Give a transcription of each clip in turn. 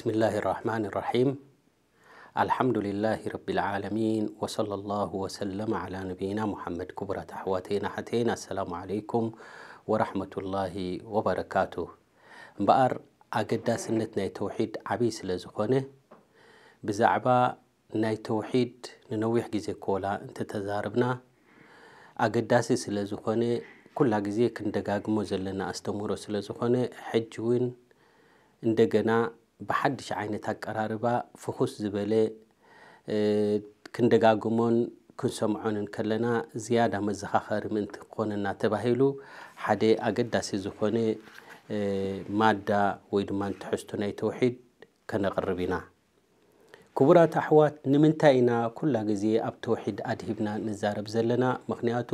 بسم الله الرحمن الرحيم الحمد لله رب العالمين وصلى الله وسلم على نبينا محمد كبرى تحواتينا حتينا السلام عليكم ورحمة الله وبركاته بأر أجد سنة ناي توحيد عبيس لزخونه بزعبا ناي توحيد ننويح جزي كولا انت تزاربنا أجد سلزخونه ኩላ ግዜ ክንደጋግሞ ዘለና ኣስተምህሮ ስለ ዝኾነ ሕጂ ብሓድሽ ዓይነት ኣቀራርባ ፍኩስ ዝበለ ክንደጋግሞን ክንሰምዖንን ከለና ዝያዳ መዘኻኸሪ ምእንቲ ክኾነና ተባሂሉ ሓደ ኣገዳሲ ዝኾነ ማዳ ወይ ድማ ንትሕዝቶ ናይ ተውሒድ ከነቕርብ ኢና ክቡራት ኣሕዋት ንምንታይ ኢና ኩላ ግዜ ኣብ ተውሒድ ኣድሂብና ንዛረብ ዘለና ምክንያቱ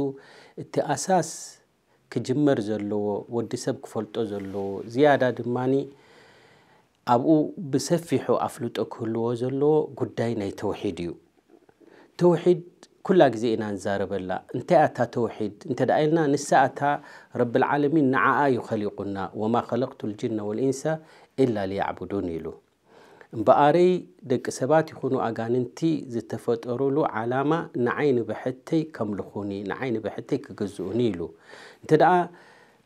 እቲ ኣሳስ ክጅመር ዘለዎ ወዲ ሰብ ክፈልጦ ዘለዎ ዝያዳ ድማኒ ኣብኡ ብሰፊሑ ኣፍልጦ ክህልዎ ዘለዎ ጉዳይ ናይ ተውሒድ እዩ ተውሒድ ኩላ ግዜ ኢና ንዛረበላ እንታይ ኣታ ተውሒድ እንተ ደኣ ኢልና ንሳ ኣታ ረብልዓለሚን ንዓኣ እዩ ኸሊቑና ወማ ኸለቕቱ ልጅና ወልኢንሳ ኢላ ልያዕቡዱን ኢሉ እምበኣረይ ደቂ ሰባት ይኹኑ ኣጋንንቲ ዝተፈጠሩሉ ዓላማ ንዓይኒ ብሕተይ ከምልኹኒ ንዓይኒ ብሕተይ ክገዝኡኒ ኢሉ እንተ ደኣ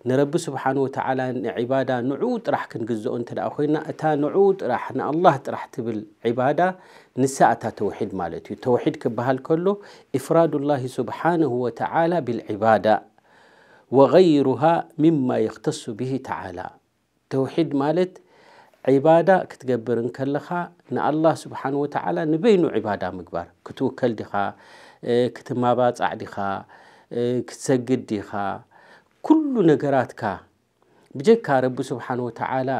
نرب سبحانه وتعالى عبادة نعود راح كنجزو أنت لأخوينا أتا نعود راح نا الله راح تبل عبادة نساء أتا توحيد مالتي توحيد كبهال كله إفراد الله سبحانه وتعالى بالعبادة وغيرها مما يختص به تعالى توحيد مالت عبادة كتقبر كلها نا الله سبحانه وتعالى نبين عبادة مكبر كتوكل دخا كتمابات أعدخا كتسجد دخا ኩሉ ነገራትካ ብጀካ ረቢ ስብሓን ወተዓላ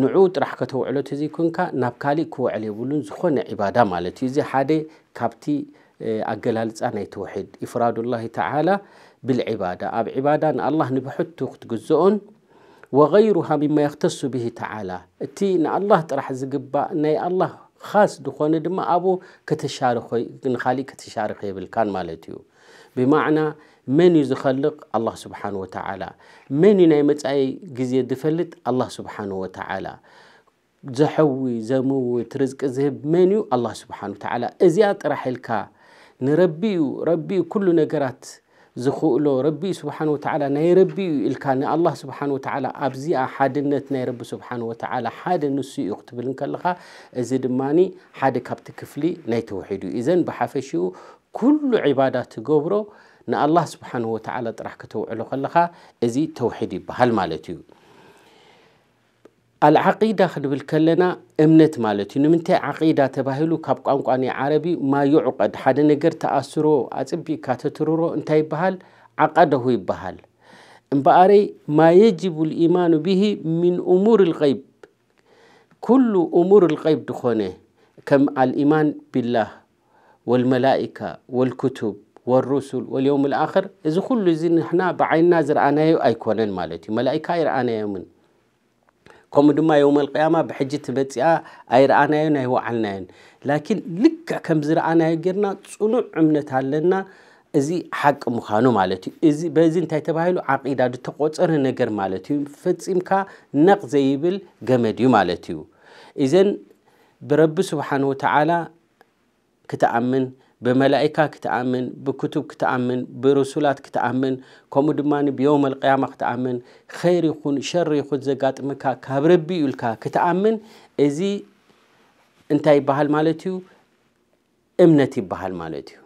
ንዑ ጥራሕ ከተውዕሎ ተዘይኮንካ ናብ ካሊእ ክውዕል የብሉን ዝኾነ ዒባዳ ማለት እዩ እዚ ሓደ ካብቲ ኣገላልፃ ናይ ተውሒድ ኢፍራድ ላሂ ተዓላ ብልዕባዳ ኣብ ዕባዳ ንኣላህ ንብሕቱ ክትግዝኦን ወገይሩሃ ሚማ የክተሱ ብሂ ተዓላ እቲ ንኣላህ ጥራሕ ዝግባእ ናይ ኣላህ ካስ ዝኾነ ድማ ኣብኡ ንካሊእ ከተሻርኸ የብልካን ማለት እዩ ብማዕና መን እዩ ዝኸልቕ ኣላ ስብሓን ወተዓላ መን እዩ ናይ መፃኢ ግዜ ዝፈልጥ ኣላ ስብሓን ወተዓላ ዘሐዊ ዘምውት ርዝቂ ዝህብ መን እዩ ኣላ ስብሓን ወተዓላ እዚኣ ጥራሕ ኢልካ ንረቢ እዩ ረቢ ኩሉ ነገራት ዝኽእሎ ረቢ ስብሓን ወተዓላ ናይ ረቢ እዩ ኢልካ ንኣላ ስብሓን ወተዓላ ኣብዚኣ ሓድነት ናይ ረቢ ስብሓን ወተዓላ ሓደ ንሱ እዩ ክትብል ንከለኻ እዚ ድማኒ ሓደ ካብቲ ክፍሊ ናይ ተውሒድ እዩ እዘን ብሓፈሽኡ ኩሉ ዒባዳ ትገብሮ ንኣላህ ስብሓን ወተዓላ ጥራሕ ክተውዕሎ ከለኻ እዚ ተውሒድ ይበሃል ማለት እዩ العقيدة خدبل كلنا امنت مالتي نمنتي عقيدة تباهلو كاب قانقاني عربي ما يعقد حدا نجر تأثرو أتبي كاتترورو انتي بهال عقده بهال بأري ما يجب الإيمان به من أمور الغيب كل أمور الغيب دخونه كم الإيمان بالله والملائكة والكتب والرسل واليوم الآخر እዚ ኩሉ እዚ ንሕና ብዓይንና ዝረኣናዮ ኣይኮነን ማለት እዩ መላእካ ይረኣናዮምን ከምኡ ድማ የውም ልቅያማ ብሕጂ ትመፅኣ ኣይረኣናዮ ናይ ዋዓልናዮን ላኪን ልክዕ ከም ዝረኣናዮ ጌርና ፅኑዕ እምነት ኣለና እዚ ሓቂ ምዃኑ ማለት እዩ እዚ በዚ እንታይ ተባሂሉ ዓቂዳ ዝተቆፀረ ነገር ማለት እዩ ፈፂምካ ነቕ ዘይብል ገመድ እዩ ማለት እዩ እዘን ብረቢ ስብሓን ወተዓላ ክትኣምን ብመላእካ ክትኣምን ብክቱብ ክትኣምን ብርሱላት ክትኣምን ከምኡ ድማ ብዮም ልቅያማ ክትኣምን ኸይር ይኹን ሸር ይኹን ዘጋጥምካ ካብ ረቢ ኢዩልካ ክትኣምን እዚ እንታይ ይበሃል ማለት እዩ እምነት ይበሃል ማለት እዩ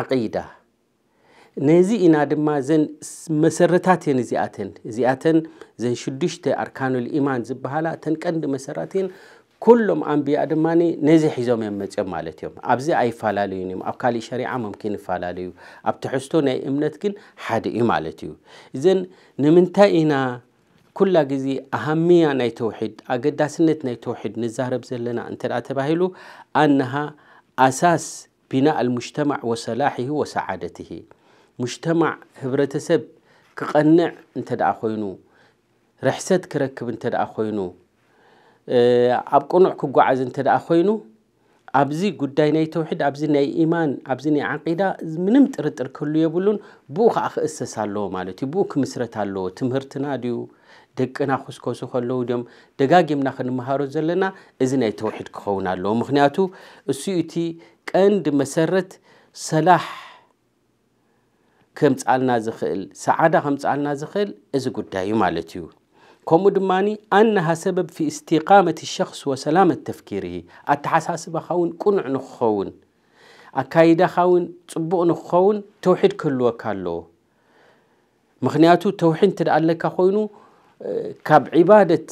ዓቂዳ ነዚ ኢና ድማ ዘን መሰረታት እየን እዚኣተን እዚኣተን ዘን ሽዱሽተ ኣርካኑልኢማን ዝበሃላ ተን ቀንዲ መሰራትን ኩሎም ኣንብያ ድማ ነዚ ሒዞም እዮም መፅኦም ማለት እዮም ኣብዚ ኣይፈላለዩን እዮም ኣብ ካሊእ ሸሪዓ መምኪን ይፈላለዩ ኣብ ትሕዝቶ ናይ እምነት ግን ሓደ እዩ ማለት እዩ እዘን ንምንታይ ኢና ኩላ ግዜ ኣሃምያ ናይ ተውሒድ ኣገዳስነት ናይ ተውሒድ ንዛረብ ዘለና እንተ ተባሂሉ ኣነሃ ኣሳስ ቢና ልሙጅተማዕ ወሰላሕሂ ወሰዓደትሂ ሙጅተማዕ ህብረተሰብ ክቐንዕ እንተ ደኣ ኮይኑ ርሕሰት ክረክብ እንተ ደኣ ኮይኑ ኣብ ቁኑዕ ክጓዓዝ እንተ ደኣ ኮይኑ ኣብዚ ጉዳይ ናይ ተውሒድ ኣብዚ ናይ ኢማን ኣብዚ ናይ ዓቂዳ ምንም ጥርጥር ክህሉ የብሉን ብኡ ከዓ ክእሰስ ኣለዎ ማለት እዩ ብኡ ክምስረት ኣለዎ ትምህርትና ድዩ ደቅና ክስከሱ ከለዉ ድዮም ደጋጊምና ክንምሃሮ ዘለና እዚ ናይ ተውሒድ ክኸውን ኣለዎ ምክንያቱ እሱ እቲ ቀንዲ መሰረት ሰላሕ ከምፃልና ዝኽእል ሰዓዳ ከምፃልና ዝኽእል እዚ ጉዳይ እዩ ማለት እዩ كومودماني أنها سبب في استقامة الشخص وسلامة تفكيره أتحساسب خون كنع نخون أكايدا خون تبوء نخون توحيد كلو كالو مخنياتو توحين تدعالك خونو كاب عبادة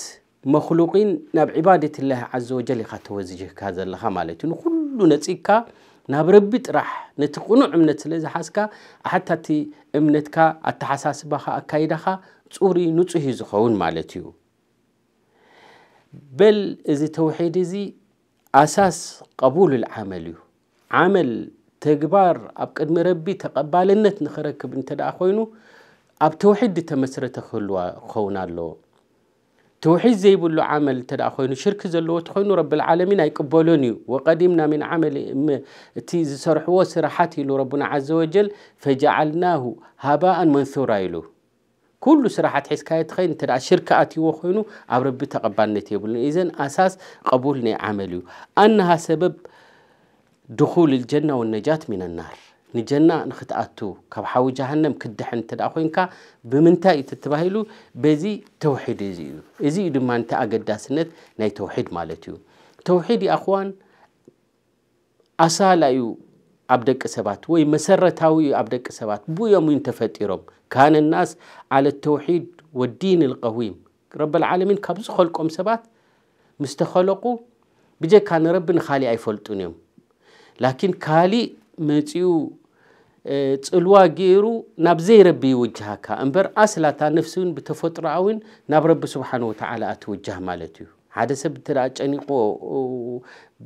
مخلوقين ناب عبادة الله عز وجل خاتوزجه كذا لخمالتين كل نتيكا ናብ ረቢ ጥራሕ ነቲ ቕኑዕ እምነት ስለ ዝሓዝካ ኣሓታቲ እምነትካ ኣተሓሳስባኻ ኣካይዳኻ ፅሩይ ንፁህ እዩ ዝኸውን ማለት እዩ በል እዚ ተውሒድ እዚ ኣሳስ ቀቡል ልዓመል እዩ ዓመል ተግባር ኣብ ቅድሚ ረቢ ተቐባልነት ንኽረክብ እንተ ደኣ ኮይኑ ኣብ ተውሒድ ተመስረተ ክህልዋ ክኸውን ኣለዎ توحيد زي بلو عمل تدا خوينو شرك زلو تخوينو رب العالمين هاي كبولونيو وقديمنا من عمل تيز سرحوه سرحاتي لو ربنا عز وجل فجعلناه هباء منثورا يلو كل سرحات حيث كاية تخين تدا شركة آتي وخوينو عبر رب تقبالنا تيبولن إذن أساس قبولني عمليو أنها سبب دخول الجنة والنجاة من النار ንጀና ንክትኣቱ ካብ ሓዊ ጃሃንም ክድሕን እንተደ ኮንካ ብምንታይ እዩ ተተባሂሉ በዚ ተውሒድ እዚ እዩ እዚ እዩ ድማ እንታይ ኣገዳስነት ናይ ተውሒድ ማለት እዩ ተውሒድ ይኣኽዋን ኣሳላ እዩ ኣብ ደቂ ሰባት ወይ መሰረታዊ እዩ ኣብ ደቂ ሰባት ብዮም እውን ተፈጢሮም ካነ ናስ ዓለ ተውሒድ ወዲን ልቀዊም ረብልዓለሚን ካብ ዝኸልቆም ሰባት ምስ ተኸለቁ ብጀካ ንረቢ ንካሊእ ኣይፈልጡን እዮም ላኪን ካሊእ መፂኡ ፅልዋ ገይሩ ናብ ዘይረቢ ይውጅሃካ እምበር ኣስላታ ነፍሲውን ብተፈጥሮኣውን ናብ ረቢ ስብሓን ወተዓላ ኣትውጃህ ማለት እዩ ሓደ ሰብ እንተ ጨኒቆ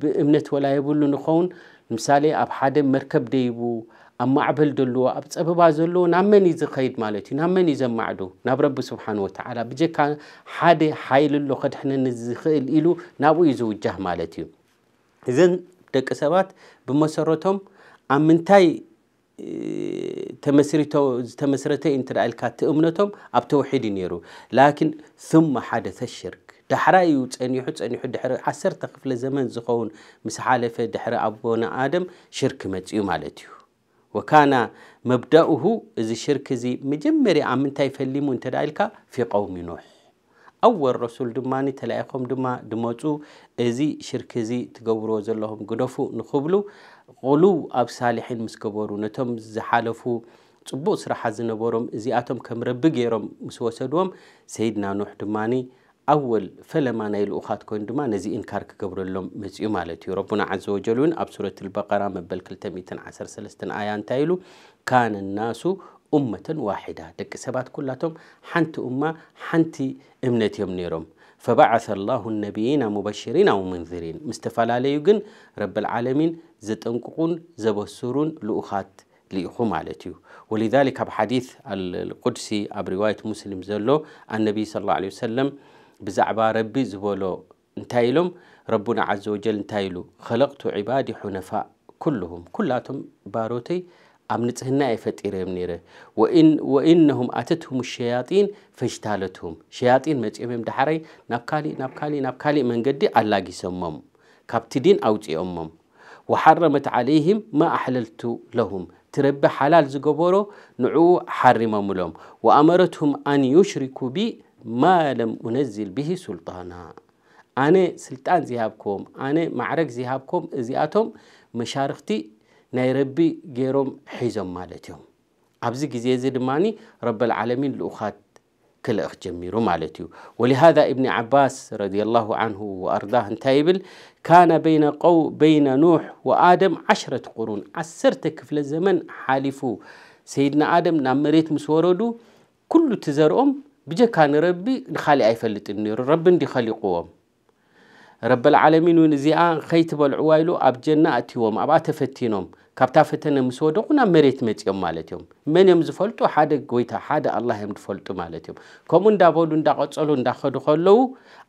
ብእምነት ወላ የብሉ ንኸውን ንምሳሌ ኣብ ሓደ መርከብ ደይቡ ኣብ ማዕበል ዘለዎ ኣብ ፀበባ ዘለዎ ናብ መን እዩ ዝኸይድ ማለት እዩ ናብ መን እዩ ዘማዕዱ ናብ ረቢ ስብሓን ወተዓላ ብጀካ ሓደ ሓይል ኣሎ ከድሕነኒ ዝኽእል ኢሉ ናብኡ እዩ ዝውጃህ ማለት እዩ እዘን ደቂ ሰባት ብመሰረቶም ኣብ ምንታይ ተመስረተ እንተ ኢልካ እምነቶም ኣብ ተውሒድ እዩ ነይሩ ላኪን ثማ ሓደተ ሽርክ ዳሕራ እዩ ፀኒሑ ፀኒሑ ድሕሪ ዓሰርተ ክፍለ ዘመን ዝኸውን ምስ ሓለፈ ድሕሪ ኣቦና ኣደም ሽርክ መፅኡ ማለት እዩ ወካና መብዳእሁ እዚ ሽርክ እዚ መጀመርያ ኣብ ምንታይ ፈሊሙ እንተ ኢልካ ፊ ቀውሚ ኖሕ أول رسول دماني تلايخم دما دموتو ازي شرك زي تقورو زلهم قدفو نخبلو غلو أب صالحين مسكبورو نتم زحالفو ፅቡቕ ስራሓት ዝነበሮም እዚኣቶም ከም ረቢ ገይሮም ምስ ወሰድዎም ሰይድና ኑሕ ድማኒ ኣወል ፈለማ ናይ ልኡኻት ኮይኑ ድማ ነዚ ኢንካር ክገብረሎም መፅኡ ማለት እዩ ረቡና ዘ ወጀል እውን ኣብ ሱረት ልበቀራ መበል 213 ኣያ እንታይ ኢሉ ካነ ናሱ أمة واحدة دك سبات كلاتهم حنت أمة حنت أمنت نيروم فبعث الله النبيين مبشرين ومنذرين مستفالاليو جن رب العالمين أنقون زبسرون لأخات لإخو عليه ولذلك بحديث القدسي برواية رواية مسلم زلو النبي صلى الله عليه وسلم بزعبا ربي زبولو انتايلهم ربنا عز وجل انتايلو خلقت عبادي حنفاء كلهم كلاتهم باروتي أمنتهن أفتيرهم نيرة وإن وإنهم أتتهم الشياطين فاجتالتهم شياطين متجمعين دحرج نبكالي نبكالي نبكالي من قدي الله جسمهم كابتدين أوتي أمهم وحرمت عليهم ما أحللت لهم ترب حلال زجبرو نعو حرم ملهم وأمرتهم أن يشركوا بي ما لم أنزل به سلطانا أنا سلطان ذهابكم أنا معرك ذهابكم ذئاتهم مشارختي ናይ ረቢ ገይሮም ሒዞም ማለት እዮም ኣብዚ ግዜ እዚ ድማኒ ረቢ ልዓለሚን ልኡኻት ክልእኽ ጀሚሩ ማለት እዩ ወሊሃذ እብኒ ዓባስ ረዲ ላሁ ዓንሁ ወኣርዳህ እንታይ ይብል ካነ በይነ ኑሕ ወኣደም ዓሽረት ቁሩን ዓሰርተ ክፍለ ዘመን ሓሊፉ ሰይድና ኣደም ናብ መሬት ምስ ወረዱ ኩሉ እቲ ዘርኦም ብጀካ ንረቢ ንኻሊእ ኣይፈልጥን ነይሩ ረቢ እንዲ ኸሊቑዎም ረብ ልዓለሚን እውን እዚኣ ከይትበልዕዋ ኢሉ ኣብ ጀና እትዎም ኣብኣ ተፈቲኖም ካብታ ፈተነ ምስ ወደቑ ናብ መሬት መፂኦም ማለት እዮም መን እዮም ዝፈልጡ ሓደ ጎይታ ሓደ ኣላህ እዮም ዝፈልጡ ማለት እዮም ከምኡ እንዳበሉ እንዳቐፀሉ እንዳኸዱ ከለዉ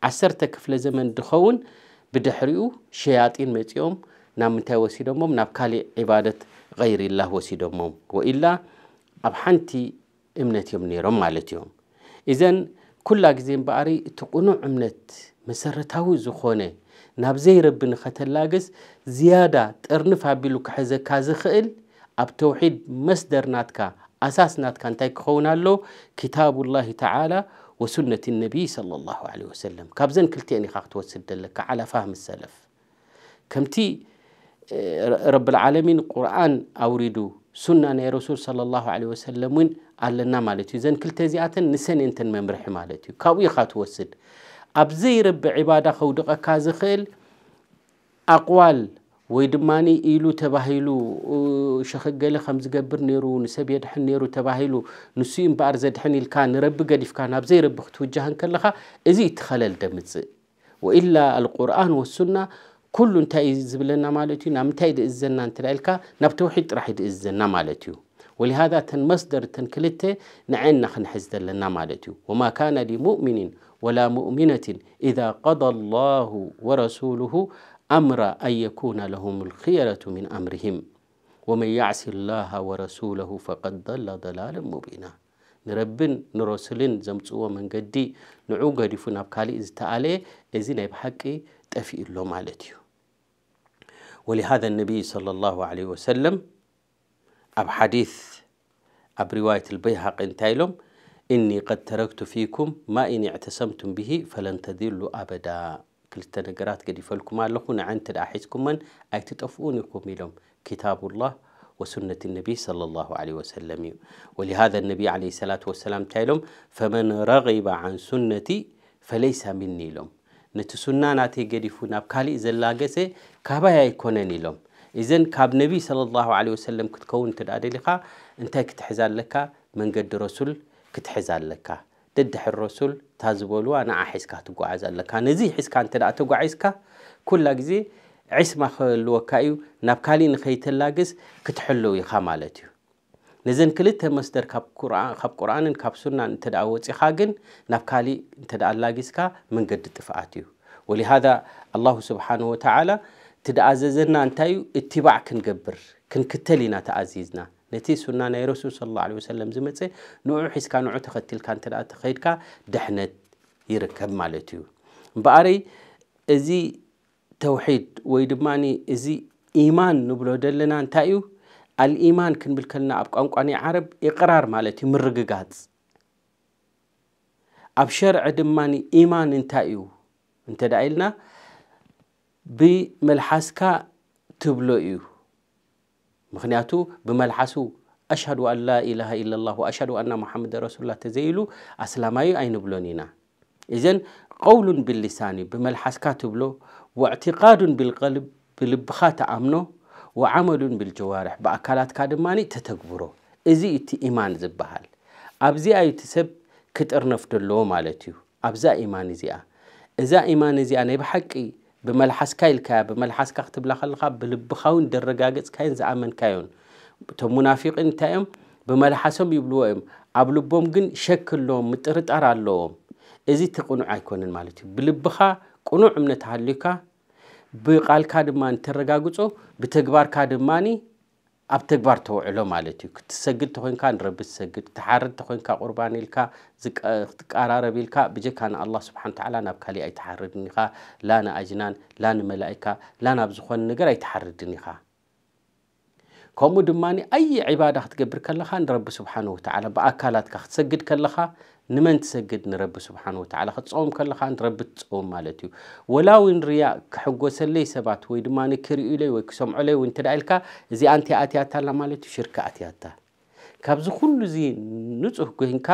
ዓሰርተ ክፍለ ዘመን ድኸውን ብድሕሪኡ ሸያጢን መፂኦም ናብ ምንታይ ወሲዶሞም ናብ ካሊእ ዒባደት غይርላህ ወሲዶሞም ወኢላ ኣብ ሓንቲ እምነት እዮም ነይሮም ማለት እዮም እዘን ኩላ ግዜ እምበኣሪ እቲ ቁኑዕ እምነት መሰረታዊ ዝኾነ ናብ ዘይረቢ ንኸተላገስ ዝያዳ ጥርንፍ ኣቢሉ ክሕዘካ ዝኽእል ኣብ ተውሒድ መስደር ናትካ ኣሳስ ናትካ እንታይ ክኸውን ኣሎ ክታብላሂ ተዓላ ወሱነት ነቢይ صለ ላሁ ለ ወሰለም ካብዘን ክልቲአን ኢኻ ክትወስድ ዘለካ ዓላ ፋህም ሰለፍ ከምቲ ረብልዓለሚን ቁርኣን ኣውሪዱ ሱና ናይ ረሱል صለ ላሁ ለ ወሰለም እውን ኣለና ማለት እዩ ዘን ክልተ እዚኣተን ንሰንንተን መምርሒ ማለት እዩ ካብኡ ኢኻ ትወስድ ابزي رب عبادة خودقة كازخيل أقوال ويدماني إيلو تباهيلو شخي قيلي خمز قبر نيرو نسبي يدحن نيرو تباهيلو نسيم بارز يدحن الكان رب قدف كان ابزي رب توجهن كلخا ازي تخلل دمز وإلا القرآن والسنة كل انتاي زبلنا مالتيو نعم انتاي دئزنا انتلا الكا نبتوحيد راح يدئزنا مالتيو ولهذا تن مصدر تن كلتة نعين نخن حزدلنا مالتيو وما كان لمؤمنين ولا مؤمنة إذا قضى الله ورسوله أمر أن يكون لهم الخيرة من أمرهم ومن يعص الله ورسوله فقد ضل ضلالا مبينا نرسلن ንረሱልን ዘምፅዎ መንገዲ ንዑ ገዲፉ ናብ ካልእ ዝተኣለየ እዚ ናይ ብሓቂ ጠፊኡሎ ማለት እዩ ولهذا النبي صلى الله عليه وسلم أب حديث أب رواية البيهقي انتايلهم إني قد تركت فيكم ما إن اعتصمتم به فلن تذلوا أبدا كل تنقرات قد يفلكم لكم عن تلاحظكم من أي تتفقونكم لهم كتاب الله وسنة النبي صلى الله عليه وسلم ولهذا النبي عليه الصلاة والسلام تعلم فمن رغب عن سنتي فليس مني لهم نتسنى ناتي قد يفونا بكالي إذا لاقسي كابا يكونني لهم إذن كاب نبي صلى الله عليه وسلم كتكون تدعي لك انتك تحزان لك من قد رسول ክትሕዝ ኣለካ ደድሕር ረሱል እታ ዝበልዋ ንዓ ሒዝካ ትጓዓዝ ኣለካ ነዚ ሒዝካ እንተ ደኣ ተጓዒዝካ ኩላ ግዜ ዒስማ ክህልወካ እዩ ናብ ካሊእ ንከይተላግስ ክትሕልው ኢኻ ማለት እዩ ነዘን ክልተ መስደር ካብ ቁርኣንን ካብ ሱናን እንተ ደኣ ወፂኻ ግን ናብ ካሊእ እንተ ደኣ ኣላጊስካ መንገዲ ጥፍኣት እዩ ወሊሃذ ኣላሁ ስብሓን ወተዓላ እቲ ደኣ ዘዘና እንታይ እዩ እትባዕ ክንገብር ክንክተል ኢና ተኣዚዝና نتي سنة ناي رسول صلى الله عليه وسلم زمتي نوع حس كان نوع تختل كان تلقى تخيلك دحنة يركب مالتيو بقاري ازي توحيد ويدماني ازي ايمان نبلو دلنا انتايو الايمان كن بالكلنا ابقى انقاني عرب اقرار مالتي مرققات ابشر عدماني ايمان انتايو انت دايلنا بملحسكا تبلو ايو ምክንያቱ ብመልዓሱ ኣሽሃዱ ኣን ላኢላሃ ኢላ ላ ወኣሽሃዱ ኣና ሙሓመድ ረሱሉላ ተዘይሉ ኣስላማዩ ኣይንብሎን ኢና እዘን ቀውሉን ብልሳን እዩ ብመልሓስካ ትብሎ ወእዕትቃዱን ብልቀልብ ብልብኻ ተኣምኖ ወዓመሉን ብልጀዋርሕ ብኣካላትካ ድማኒ ተተግብሮ እዚ እቲ ኢማን ዝበሃል ኣብዚኣ ዩቲ ሰብ ክጥርነፍ ደለዎ ማለት እዩ ኣብዛ ኢማን እዚኣ እዛ ኢማን እዚኣ ናይ ብሓቂ ብመልሓስካ ኢልካ ብመልሓስካ ክትብላ ከለካ ብልብኻውን ደረጋገፅካዮን ዝኣመንካዮን እቶም ሙናፊቅን እንታይ እዮም ብመልሓሶም ይብልዎ እዮም ኣብ ልቦም ግን ሸክ ኣለዎም ምጥርጣር ኣለዎም እዚ እቲ ቁኑዕ ኣይኮነን ማለት እዩ ብልብኻ ቅኑዕ እምነት ሃልዩካ ብቓልካ ድማ እንትረጋግፆ ብተግባርካ ድማኒ ኣብ ተግባር ተውዕሎ ማለት እዩ ክትሰግድ እተኮንካ ንረቢ ትሰግድ ክትሓርድ እተኮንካ ቁርባን ኢልካ ክትቀራረብ ኢልካ ብጀካ ንኣላ ስብሓን ተላ ናብ ካሊእ ኣይተሓርድን ኢኻ ላ ንኣጅናን ላ ንመላእካ ላ ናብ ዝኾነ ነገር ኣይተሓርድን ኢኻ ከምኡ ድማኒ ኣይ ዕባዳ ክትገብር ከለካ ንረቢ ስብሓን ወተላ ብኣካላትካ ክትሰግድ ከለካ ንመን ትሰግድ ንረቢ ስብሓን ወተዓላ ክትፀውም ከለኻ ንረቢ ትፀውም ማለት እዩ ወላውን ርያ ክሕጎሰለይ ሰባት ወይ ድማ ክርእዩለይ ወይ ክሰምዖለይ እንተ ዳ ኢልካ እዚኣ እንታይ ኣትያታ ኣላ ማለት እዩ ሽርካ ኣትያታ ካብዚ ኩሉ እዚ ንፁህ ጎይንካ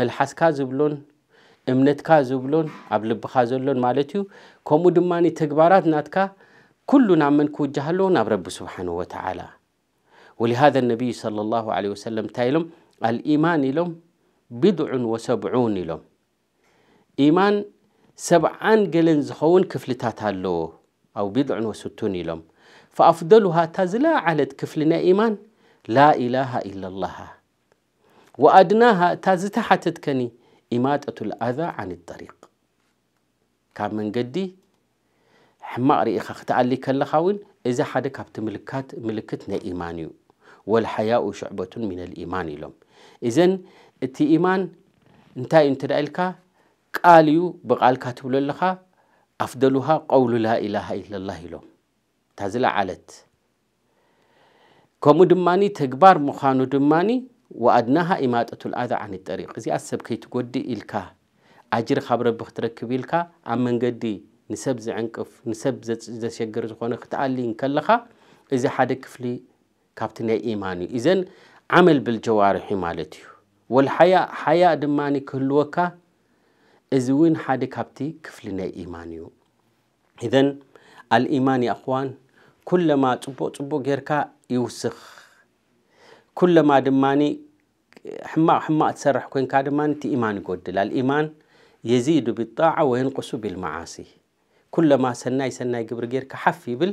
መልሓስካ ዝብሎን እምነትካ ዝብሎን ኣብ ልብኻ ዘሎን ማለት እዩ ከምኡ ድማ ተግባራት ናትካ ኩሉ ናብ መን ክውጃህ ኣለዎ ናብ ረቢ ስብሓን ወተዓላ ወሊሃذ ነቢይ صለ ላሁ ለ ወሰለም እንታይ ኢሎም አልኢማን ኢሎም بضع وسبعون لهم إيمان سبعان قلن زخون كفلتات ኣለዎ أو بضع وستون لهم فأفضلها على كفلنا إيمان لا إله إلا الله وأدناها تزتحتتكني إماتة الأذى عن الطريق كان من قدي حماق رئيخ اختعلي كالخاون إذا حدا كابت ملكات ملكتنا إيمانيو والحياء شعبة من الإيمان لهم إذن እቲ ኢማን እንታይ እዩ እንተ ኢልካ ቃል እዩ ብቓልካ ትብሎ ኣለኻ ኣፍደሉሃ ቀውሉ ላኢላሃ ኢለላህ ኢሎም እታ ዝለዓለት ከምኡ ድማኒ ተግባር ምዃኑ ድማኒ ወኣድናሃ ኢማጠቱ ልኣዛ ዓን ጠሪቅ እዚኣ ሰብ ከይትጎዲእ ኢልካ ኣጅር ካብ ረቢ ክትረክብ ኢልካ ኣብ መንገዲ ንሰብ ዝዕንቅፍ ንሰብ ዘሸግር ዝኾነ ክትኣሊ ከለኻ እዚ ሓደ ክፍሊ ካብቲ ናይ ኢማን እዩ እዘን ዓመል ብልጀዋርሒ ማለት እዩ ወልሓያ ሓያ ድማኒ ክህልወካ እዚ እውን ሓደ ካብቲ ክፍሊ ናይ ኢማን እዩ ኢዘን አልኢማን ኣኽዋን ኩለማ ፅቡቕ ፅቡቕ ጌርካ ይውስኽ ኩለማ ድማኒ ሕማቕ ሕማቕ ትሰርሕ ኮንካ ድማ እቲ ኢማን ይጎድል አልኢማን የዚዱ ብጣዕ ወየንቁሱ ብልመዓሲ ኩለማ ሰናይ ሰናይ ግብሪ ጌርካ ሓፍ ይብል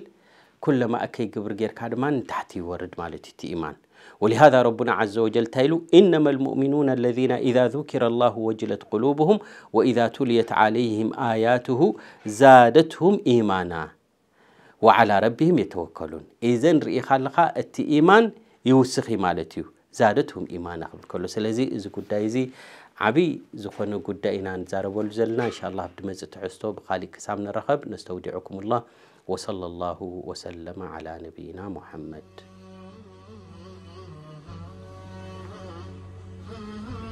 ኩለማ እከይ ግብሪ ጌርካ ድማ ንታሕቲ ይወርድ ማለት እዩ እቲ ኢማን ولهذا ربنا عز وجل تايلو إنما المؤمنون الذين إذا ذكر الله وجلت قلوبهم وإذا تليت عليهم آياته زادتهم إيمانا وعلى ربهم يتوكلون إذن رئي خالقا التي إيمان يوسخي مالتيو زادتهم إيمانا قبل كله سلزي إذا قد إذي عبي زخون قد إنا نزارب ولزلنا إن شاء الله بدمزة عستو بخالي كسامنا رخب نستودعكم الله وصلى الله وسلم على نبينا محمد Mm-hmm.